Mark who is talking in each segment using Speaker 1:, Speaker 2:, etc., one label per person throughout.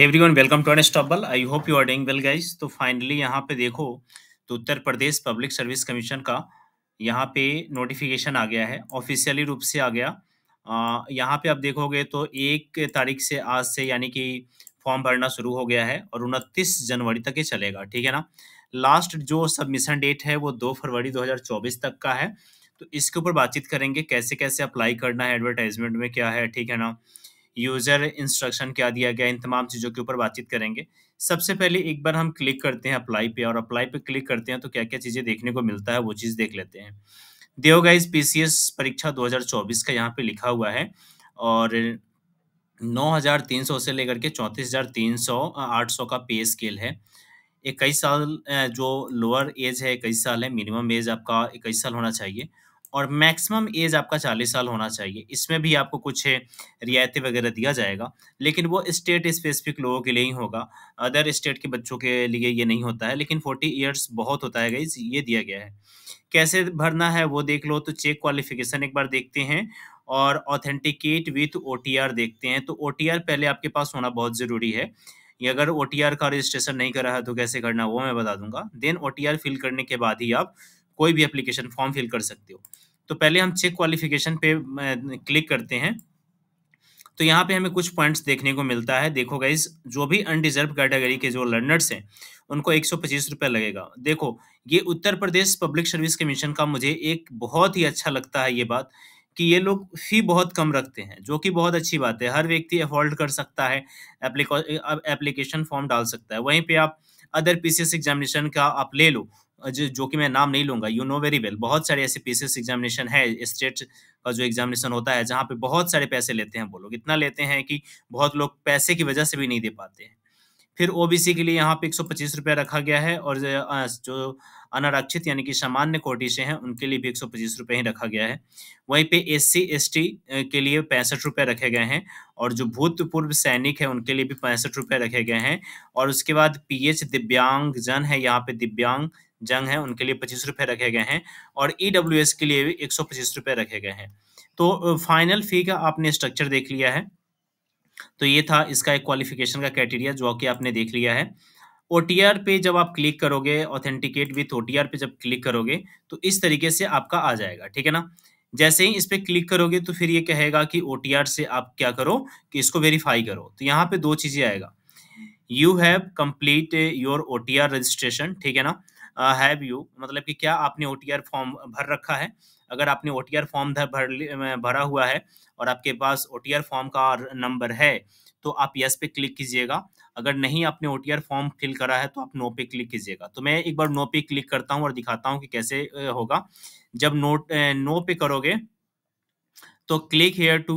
Speaker 1: everyone welcome to एन टॉपल I hope you are doing well guys तो finally यहाँ पे देखो तो Uttar Pradesh public service commission का यहाँ पे नोटिफिकेशन आ गया है ऑफिशियली रूप से आ गया आ, यहाँ पे आप देखोगे तो एक तारीख से आज से यानी कि फॉर्म भरना शुरू हो गया है और उनतीस जनवरी तक ये चलेगा ठीक है ना लास्ट जो सबमिशन डेट है वो दो फरवरी दो तक का है तो इसके ऊपर बातचीत करेंगे कैसे कैसे अप्लाई करना है एडवर्टाइजमेंट में क्या है ठीक है ना यूज़र इंस्ट्रक्शन क्या दिया गया इन तमाम चीज़ों के ऊपर बातचीत करेंगे सबसे पहले एक बार हम क्लिक करते हैं अप्लाई पे और अप्लाई पे क्लिक करते हैं तो क्या क्या चीज़ें देखने को मिलता है वो चीज़ देख लेते हैं पी सी एस परीक्षा चौबीस का यहाँ पे लिखा हुआ है और 9,300 से लेकर के 34,300 800 का पे स्केल है इक्कीस साल जो लोअर एज है इक्कीस साल है मिनिमम एज आपका इक्कीस साल होना चाहिए और मैक्सिमम एज आपका चालीस साल होना चाहिए इसमें भी आपको कुछ रियायतें वगैरह दिया जाएगा लेकिन वो स्टेट स्पेसिफिक लोगों के लिए ही होगा अदर स्टेट के बच्चों के लिए ये नहीं होता है लेकिन फोर्टी ईयर्स बहुत होता है गाइज ये दिया गया है कैसे भरना है वो देख लो तो चेक क्वालिफिकेशन एक बार देखते हैं और ऑथेंटिकेट विथ ओ देखते हैं तो ओ पहले आपके पास होना बहुत ज़रूरी है ये अगर ओ का रजिस्ट्रेशन नहीं करा है तो कैसे करना वो मैं बता दूंगा देन ओ फिल करने के बाद ही आप कोई भी एप्लीकेशन फॉर्म फिल कर सकते हो तो पहले हम चेक क्वालिफिकेशन पे क्लिक करते हैं तो यहाँ पे हमें कुछ पॉइंट्स देखने को मिलता है देखो गाइज जो भी अनडिजर्व कैटेगरी के जो लर्नर्स हैं उनको एक सौ लगेगा देखो ये Uttar Pradesh public service commission का मुझे एक बहुत ही अच्छा लगता है ये बात कि ये लोग फ़ी बहुत कम रखते हैं जो कि बहुत अच्छी बात है हर व्यक्ति अफोल्ड कर सकता है एप्लीकेशन फॉर्म डाल सकता है वहीं पे आप अदर पीसीएस एग्जामिनेशन का आप ले लो जो जो कि मैं नाम नहीं लूंगा यू नो वेरी वेल बहुत सारे ऐसे पीसीएस एग्जामिनेशन है स्टेट का जो एग्जामिनेशन होता है जहाँ पे बहुत सारे पैसे लेते हैं वो लोग इतना लेते हैं कि बहुत लोग पैसे की वजह से भी नहीं दे पाते हैं फिर ओबीसी के लिए यहाँ पे एक सौ पच्चीस रुपया रखा गया है और जो अनारक्षित यानी कि सामान्य कोटि से हैं उनके लिए भी एक सौ पच्चीस रुपये ही रखा गया है वहीं पे एस सी एस टी के लिए पैंसठ रुपये रखे गए हैं और जो भूतपूर्व सैनिक है उनके लिए भी पैंसठ रुपये रखे गए हैं और उसके बाद पी एच दिव्यांग जन है यहाँ पे दिव्यांग जंग है उनके लिए पच्चीस रुपये रखे गए हैं और ई डब्ल्यू एस के लिए भी एक सौ पच्चीस रुपये रखे गए हैं तो फाइनल फी का आपने स्ट्रक्चर देख लिया है तो ये था इसका एक क्वालिफिकेशन का क्राइटेरिया जो कि आपने देख लिया है ओ पे जब आप क्लिक करोगे ऑथेंटिकेट विथ ओ पे जब क्लिक करोगे तो इस तरीके से आपका आ जाएगा ठीक है ना जैसे ही इस पर क्लिक करोगे तो फिर ये कहेगा कि ओ से आप क्या करो कि इसको वेरीफाई करो तो यहाँ पे दो चीज़ें आएगा you have complete your O registration ठीक है ना हैव uh, यू मतलब कि क्या आपने ओ फॉर्म भर रखा है अगर आपने ओ टी आर फॉर्म भर भरा हुआ है और आपके पास ओ टी आर फॉर्म का नंबर है तो आप यस पे क्लिक कीजिएगा अगर नहीं आपने O T R form fill करा है तो आप नो पे क्लिक कीजिएगा तो मैं एक बार नो पे क्लिक करता हूँ और दिखाता हूँ कि कैसे होगा जब नोट नो पे करोगे तो click here to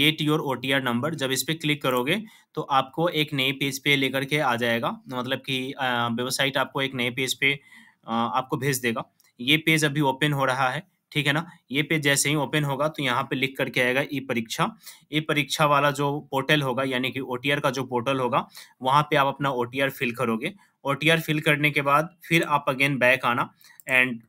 Speaker 1: get your O T R number जब इस पर क्लिक करोगे तो आपको एक नए पेज पे लेकर के आ जाएगा मतलब कि वेबसाइट आपको एक नए पेज पे आपको भेज देगा ये पेज अभी ओपन हो रहा है ठीक है ना ये पेज जैसे ही ओपन होगा तो यहाँ पे लिख करके आएगा ई परीक्षा ई परीक्षा वाला जो पोर्टल होगा यानी कि ओ का जो पोर्टल होगा वहाँ पे आप अपना ओ फिल करोगे ओ फिल करने के बाद फिर आप अगेन बैक आना एंड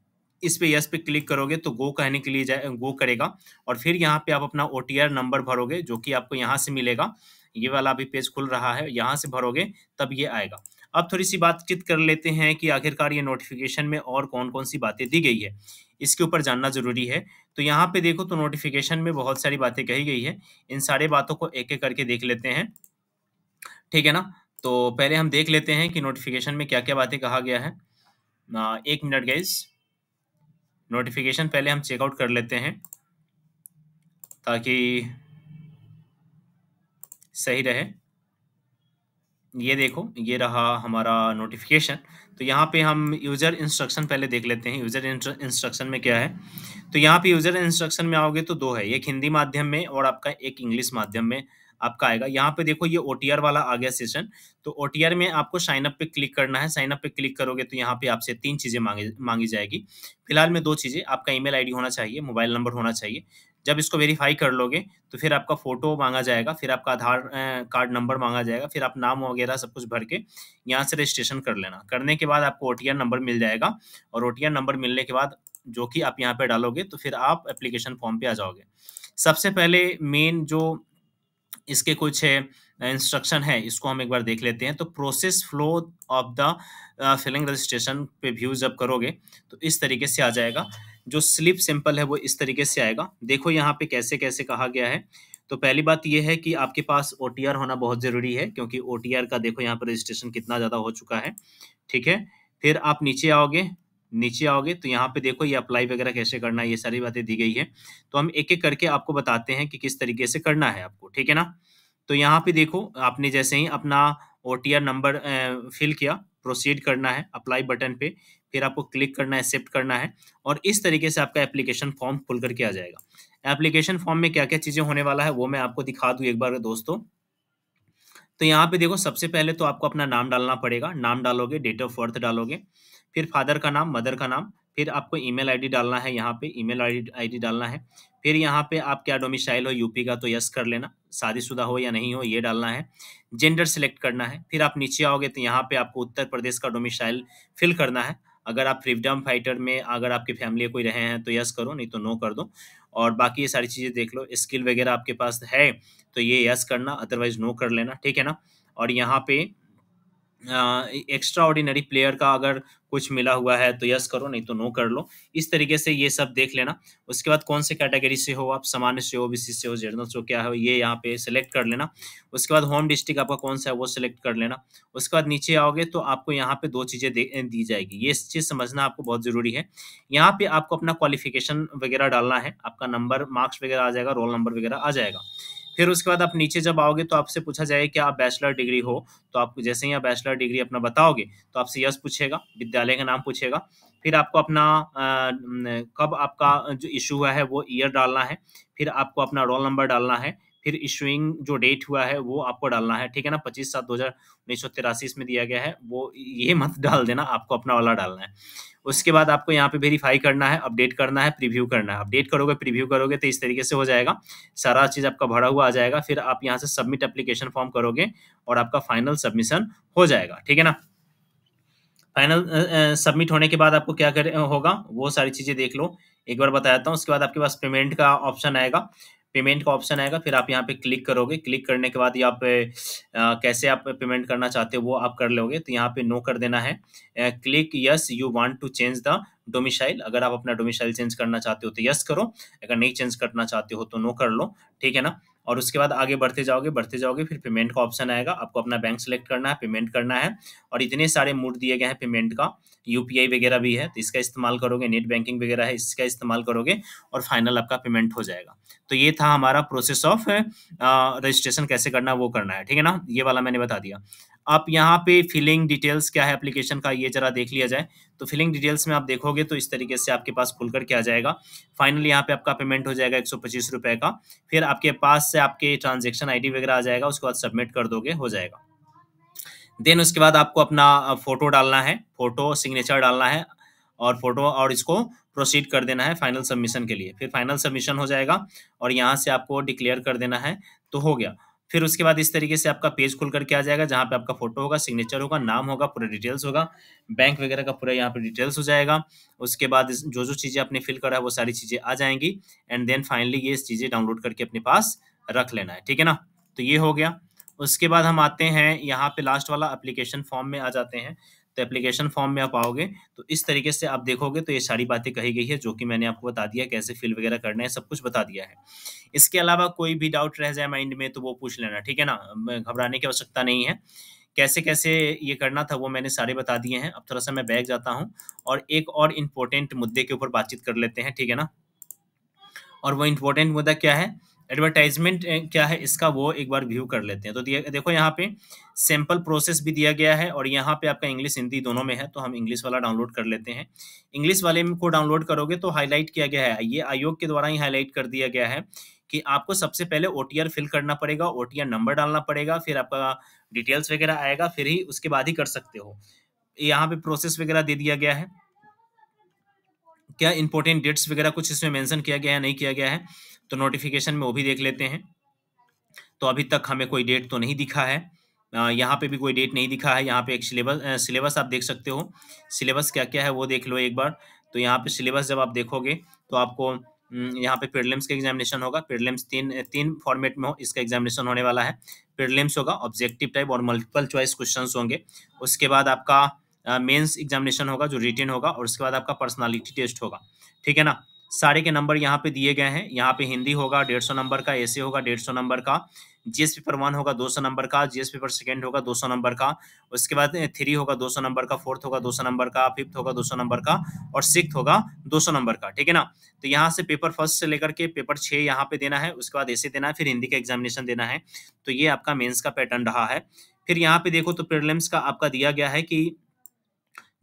Speaker 1: इस पे यस पे क्लिक करोगे तो गो कहने के लिए जाए गो करेगा और फिर यहाँ पे आप अपना ओ नंबर भरोगे जो कि आपको यहाँ से मिलेगा ये वाला अभी पेज खुल रहा है यहाँ से भरोगे तब ये आएगा अब थोड़ी सी बातचीत कर लेते हैं कि आखिरकार ये नोटिफिकेशन में और कौन कौन सी बातें दी गई है इसके ऊपर जानना जरूरी है तो यहाँ पे देखो तो नोटिफिकेशन में बहुत सारी बातें कही गई है इन सारे बातों को एक एक करके देख लेते हैं ठीक है ना तो पहले हम देख लेते हैं कि नोटिफिकेशन में क्या क्या बातें कहा गया है एक मिनट गाइज नोटिफिकेशन पहले हम चेकआउट कर लेते हैं ताकि सही रहे ये देखो ये रहा हमारा नोटिफिकेशन तो यहाँ पे हम यूज़र इंस्ट्रक्शन पहले देख लेते हैं यूज़र इंस्ट्रक्शन में क्या है तो यहाँ पे यूज़र इंस्ट्रक्शन में आओगे तो दो है एक हिंदी माध्यम में और आपका एक इंग्लिश माध्यम में आपका आएगा यहाँ पे देखो ये ओटीआर वाला आ गया सेशन तो ओटीआर में आपको साइन अप पे क्लिक करना है साइन अप पे क्लिक करोगे तो यहाँ पे आपसे तीन चीजें मांगी मांगी जाएगी फिलहाल में दो चीजें आपका ईमेल आईडी होना चाहिए मोबाइल नंबर होना चाहिए जब इसको वेरीफाई कर लोगे तो फिर आपका फोटो मांगा जाएगा फिर आपका आधार कार्ड नंबर मांगा जाएगा फिर आप नाम वगैरह सब कुछ भर के यहाँ से रजिस्ट्रेशन कर लेना करने के बाद आपको ओ नंबर मिल जाएगा और ओ नंबर मिलने के बाद जो कि आप यहाँ पे डालोगे तो फिर आप एप्लीकेशन फॉर्म पे आ जाओगे सबसे पहले मेन जो इसके कुछ इंस्ट्रक्शन है इसको हम एक बार देख लेते हैं तो process flow of the filling registration पे व्यू जब करोगे तो इस तरीके से आ जाएगा जो स्लिप सिंपल है वो इस तरीके से आएगा देखो यहाँ पे कैसे कैसे कहा गया है तो पहली बात यह है कि आपके पास ओ होना बहुत ज़रूरी है क्योंकि ओ का देखो यहाँ पर रजिस्ट्रेशन कितना ज़्यादा हो चुका है ठीक है फिर आप नीचे आओगे नीचे आओगे तो यहाँ पे देखो ये अप्लाई वगैरह कैसे करना है ये सारी बातें दी गई है तो हम एक एक करके आपको बताते हैं कि किस तरीके से करना है आपको ठीक है ना तो यहाँ पे देखो आपने जैसे ही अपना ओ नंबर फिल किया प्रोसीड करना है अप्लाई बटन पे फिर आपको क्लिक करना है एक्सेप्ट करना है और इस तरीके से आपका एप्लीकेशन फॉर्म खुल करके आ जाएगा एप्लीकेशन फॉर्म में क्या क्या चीज़ें होने वाला है वो मैं आपको दिखा दूँ एक बार दोस्तों तो यहाँ पे देखो सबसे पहले तो आपको अपना नाम डालना पड़ेगा नाम डालोगे डेट ऑफ बर्थ डालोगे फिर फादर का नाम मदर का नाम फिर आपको ईमेल आईडी डालना है यहाँ पे ईमेल आईडी आईडी डालना है फिर यहाँ पे आप क्या डोमिसाइल हो यूपी का तो यस कर लेना शादीशुदा हो या नहीं हो ये डालना है जेंडर सिलेक्ट करना है फिर आप नीचे आओगे तो यहाँ पे आपको उत्तर प्रदेश का डोमिसाइल फिल करना है अगर आप फ्रीडम फाइटर में अगर आपकी फैमिली कोई रहे हैं तो यस करो नहीं तो नो कर दो और बाकी ये सारी चीज़ें देख लो स्किल वगैरह आपके पास है तो ये यस करना अदरवाइज नो कर लेना ठीक है ना और यहाँ पे एक्स्ट्रा ऑर्डिनरी प्लेयर का अगर कुछ मिला हुआ है तो यस करो नहीं तो नो कर लो इस तरीके से ये सब देख लेना उसके बाद कौन से कैटेगरी से हो आप सामान्य से हो बी से हो जनरल से हो क्या हो ये यहाँ पे सिलेक्ट कर लेना उसके बाद होम डिस्ट्रिक्ट आपका कौन सा है वो सिलेक्ट कर लेना उसके बाद नीचे आओगे तो आपको यहाँ पे दो चीज़ें दी जाएगी ये चीज़ समझना आपको बहुत ज़रूरी है यहाँ पर आपको अपना क्वालिफिकेशन वगैरह डालना है आपका नंबर मार्क्स वगैरह आ जाएगा रोल नंबर वगैरह आ जाएगा फिर उसके बाद आप नीचे जब आओगे तो आपसे पूछा जाएगा कि आप बैचलर डिग्री हो तो आप जैसे ही आप बैचलर डिग्री अपना बताओगे तो आपसे यस पूछेगा विद्यालय का नाम पूछेगा फिर आपको अपना कब आपका जो इशू हुआ है वो ईयर डालना है फिर आपको अपना रोल नंबर डालना है फिर इशूइंग जो डेट हुआ है वो आपको डालना है ठीक है ना पच्चीस सात दो हजार उन्नीस सौ तिरासी इसमें दिया गया है वो ये मत डाल देना आपको अपना वाला डालना है उसके बाद आपको यहाँ पे वेरीफाई करना है अपडेट करना है प्रीव्यू करना है अपडेट करोगे प्रीव्यू करोगे तो इस तरीके से हो जाएगा सारा चीज़ आपका भरा हुआ आ जाएगा फिर आप यहाँ से सबमिट एप्लीकेशन फॉर्म करोगे और आपका फाइनल सबमिशन हो जाएगा ठीक है ना फाइनल सबमिट होने के बाद आपको क्या कर होगा वो सारी चीज़ें देख लो एक बार बताया था उसके बाद आपके पास पेमेंट का ऑप्शन आएगा पेमेंट का ऑप्शन आएगा फिर आप यहाँ पे क्लिक करोगे क्लिक करने के बाद आप कैसे आप पेमेंट करना चाहते हो वो आप कर लोगे तो यहाँ पे नो कर देना है click yes you want to change the domicile अगर आप अपना डोमिसाइल चेंज करना चाहते हो तो यस करो अगर नहीं चेंज करना चाहते हो तो नो कर लो ठीक है ना और उसके बाद आगे बढ़ते जाओगे बढ़ते जाओगे फिर पेमेंट का ऑप्शन आएगा आपको अपना बैंक सेलेक्ट करना है पेमेंट करना है और इतने सारे मूड दिए गए हैं पेमेंट का यूपीआई वगैरह भी है तो इसका इस्तेमाल करोगे नेट बैंकिंग वगैरह है इसका इस्तेमाल करोगे और फाइनल आपका पेमेंट हो जाएगा तो ये था हमारा प्रोसेस ऑफ रजिस्ट्रेशन कैसे करना वो करना है ठीक है ना ये वाला मैंने बता दिया आप यहाँ पे फिलिंग डिटेल्स क्या है एप्लीकेशन का ये जरा देख लिया जाए तो फिलिंग डिटेल्स में आप देखोगे तो इस तरीके से आपके पास खुल करके आ जाएगा फाइनल यहाँ पे आपका पेमेंट हो जाएगा एक सौ का फिर आपके पास से आपके ट्रांजेक्शन आई वगैरह आ जाएगा उसके बाद सबमिट कर दोगे हो जाएगा देन उसके बाद आपको अपना फोटो डालना है फोटो सिग्नेचर डालना है और फोटो और इसको प्रोसीड कर देना है फाइनल सबमिशन के लिए फिर फाइनल सबमिशन हो जाएगा और यहाँ से आपको डिक्लेयर कर देना है तो हो गया फिर उसके बाद इस तरीके से आपका पेज खुल करके आ जाएगा जहाँ पे आपका फोटो होगा सिग्नेचर होगा नाम होगा पूरा डिटेल्स होगा बैंक वगैरह का पूरा यहाँ पे डिटेल्स हो जाएगा उसके बाद जो जो चीज़ें आपने फिल करा है वो सारी चीज़ें आ जाएंगी एंड देन फाइनली ये चीज़ें डाउनलोड करके अपने पास रख लेना है ठीक है ना तो ये हो गया उसके बाद हम आते हैं यहाँ पे लास्ट वाला एप्लीकेशन फॉर्म में आ जाते हैं तो एप्लीकेशन फॉर्म में आप आओगे तो इस तरीके से आप देखोगे तो ये सारी बातें कही गई है जो कि मैंने आपको बता दिया कैसे फिल वगैरह करना है सब कुछ बता दिया है इसके अलावा कोई भी डाउट रह जाए माइंड में तो वो पूछ लेना ठीक है ना घबराने की आवश्यकता नहीं है कैसे कैसे ये करना था वो मैंने सारे बता दिए हैं अब थोड़ा सा मैं बैग जाता हूँ और एक और इम्पोर्टेंट मुद्दे के ऊपर बातचीत कर लेते हैं ठीक है ना और वो इम्पोर्टेंट मुद्दा क्या है एडवर्टाइजमेंट eh, क्या है इसका वो एक बार व्यू कर लेते हैं तो देखो यहाँ पे सैम्पल प्रोसेस भी दिया गया है और यहाँ पे आपका इंग्लिश हिंदी दोनों में है तो हम इंग्लिश वाला डाउनलोड कर लेते हैं इंग्लिश वाले को डाउनलोड करोगे तो हाईलाइट किया गया है ये आयोग के द्वारा ही हाईलाइट कर दिया गया है कि आपको सबसे पहले ओ फिल करना पड़ेगा ओ नंबर डालना पड़ेगा फिर आपका डिटेल्स वगैरह आएगा फिर ही उसके बाद ही कर सकते हो यहाँ पे प्रोसेस वगैरह दे दिया गया है क्या इंपॉर्टेंट डेट्स वगैरह कुछ इसमें मेंशन किया गया है नहीं किया गया है तो नोटिफिकेशन में वो भी देख लेते हैं तो अभी तक हमें कोई डेट तो नहीं दिखा है यहाँ पे भी कोई डेट नहीं दिखा है यहाँ पे एक सिलेबस सिलेबस आप देख सकते हो सिलेबस क्या क्या है वो देख लो एक बार तो यहाँ पे सिलेबस जब आप देखोगे तो आपको यहाँ पे पेडलेम्स का एग्जामिनेशन होगा पेडलेम्स तीन तीन फॉर्मेट में हो इसका एग्जामिनेशन होने वाला है पेडलेम्स होगा ऑब्जेक्टिव टाइप और मल्टीपल चॉइस क्वेश्चन होंगे उसके बाद आपका मेन्स एग्जामिनेशन होगा जो रिटेन होगा और उसके बाद आपका पर्सनालिटी टेस्ट होगा ठीक है ना सारे के नंबर यहाँ पे दिए गए हैं यहाँ पे हिंदी होगा डेढ़ सौ नंबर का एसे होगा डेढ़ सौ नंबर का जीएस पेपर वन होगा दो सौ नंबर का जीएस पेपर सेकेंड होगा दो सौ नंबर का उसके बाद थ्री होगा दो सौ नंबर का फोर्थ होगा दो सौ नंबर का फिफ्थ होगा दो सौ नंबर का और सिक्स होगा दो सौ नंबर का ठीक है ना तो यहाँ से पेपर फर्स्ट से लेकर के पेपर छः यहाँ पे देना है उसके बाद ऐसे देना है फिर हिंदी का एग्जामिनेशन देना है तो ये आपका मेन्स का पैटर्न रहा है फिर यहाँ पे देखो तो प्रिलिम्स का आपका दिया गया है कि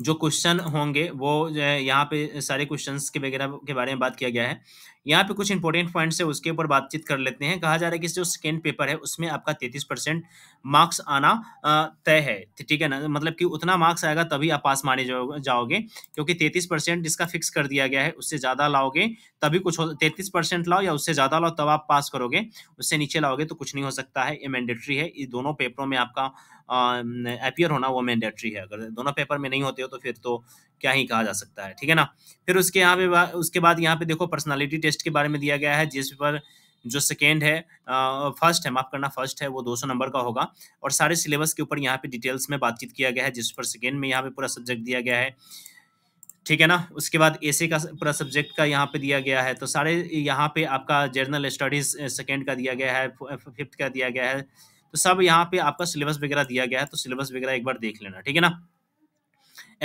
Speaker 1: जो क्वेश्चन होंगे वो यहाँ पे सारे क्वेश्चंस के वगैरह के बारे में बात किया गया है यहाँ पे कुछ इंपॉर्टेंट पॉइंट है उसके ऊपर बातचीत कर लेते हैं कहा जा रहा है कि जो सेकेंड पेपर है उसमें आपका तैतीस परसेंट मार्क्स आना तय है ठीक है ना मतलब कि उतना मार्क्स आएगा तभी आप पास माने जाओगे क्योंकि तैतीस परसेंट इसका फिक्स कर दिया गया है उससे ज़्यादा लाओगे तभी कुछ हो तैतीस परसेंट लाओ या उससे ज़्यादा लाओ तब आप पास करोगे उससे नीचे लाओगे तो कुछ नहीं हो सकता है ये मैंडेटरी है ये दोनों पेपरों में आपका अपियर होना वो मैंडेटरी है अगर दोनों पेपर में नहीं होते हो तो फिर तो क्या ही कहा जा सकता है ठीक है ना फिर उसके यहाँ पे उसके बाद यहाँ पे देखो पर्सनालिटी टेस्ट के बारे में दिया गया है जिस पर जो सेकेंड है फर्स्ट है माफ करना फर्स्ट है वो 200 नंबर का होगा और सारे सिलेबस के ऊपर यहाँ पे डिटेल्स में बातचीत किया गया है जिस पर सेकेंड में यहाँ पे पूरा सब्जेक्ट दिया गया है ठीक है ना उसके बाद एसे का पूरा सब्जेक्ट का यहाँ पे दिया गया है तो सारे यहाँ पे आपका जर्नल स्टडीज सेकेंड का दिया गया है फिफ्थ का दिया गया है तो सब यहाँ पे आपका सिलेबस वगैरह दिया गया है तो सिलेबस वगैरह एक बार देख लेना ठीक है ना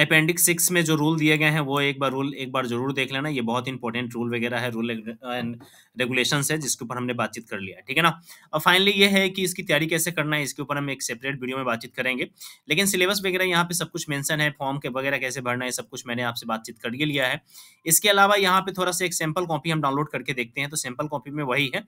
Speaker 1: अपेंडिक्स सिक्स में जो रूल दिए गए हैं वो एक बार रूल एक बार जरूर देख लेना ये बहुत इंपॉर्टेंट रूल वगैरह है रूल एंड रेगुलेशन है जिसके ऊपर हमने बातचीत कर लिया ठीक है ना और फाइनली ये है कि इसकी तैयारी कैसे करना है इसके ऊपर हम एक सेपरेट वीडियो में बातचीत करेंगे लेकिन सिलेबस वगैरह यहाँ पे सब कुछ मैंसन है फॉर्म के वगैरह कैसे भरना है सब कुछ मैंने आपसे बातचीत कर लिया है इसके अलावा यहाँ पे थोड़ा सा एक सैम्पल कॉपी हम डाउनलोड करके देखते हैं तो सैम्पल कॉपी में वही है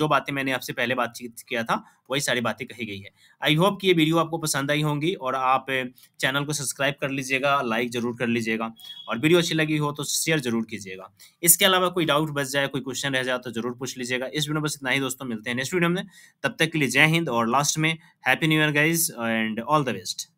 Speaker 1: जो बातें मैंने आपसे पहले बातचीत किया था वही सारी बातें कही गई है आई होप कि ये वीडियो आपको पसंद आई होंगी और आप चैनल को सब्सक्राइब कर लीजिएगा कीजिएगा लाइक जरूर कर लीजिएगा और वीडियो अच्छी लगी हो तो शेयर जरूर कीजिएगा इसके अलावा कोई डाउट बच जाए कोई क्वेश्चन रह जाए तो जरूर पूछ लीजिएगा इस वीडियो में बस इतना ही दोस्तों मिलते हैं नेक्स्ट वीडियो में तब तक के लिए जय हिंद और लास्ट में happy new year guys and all the best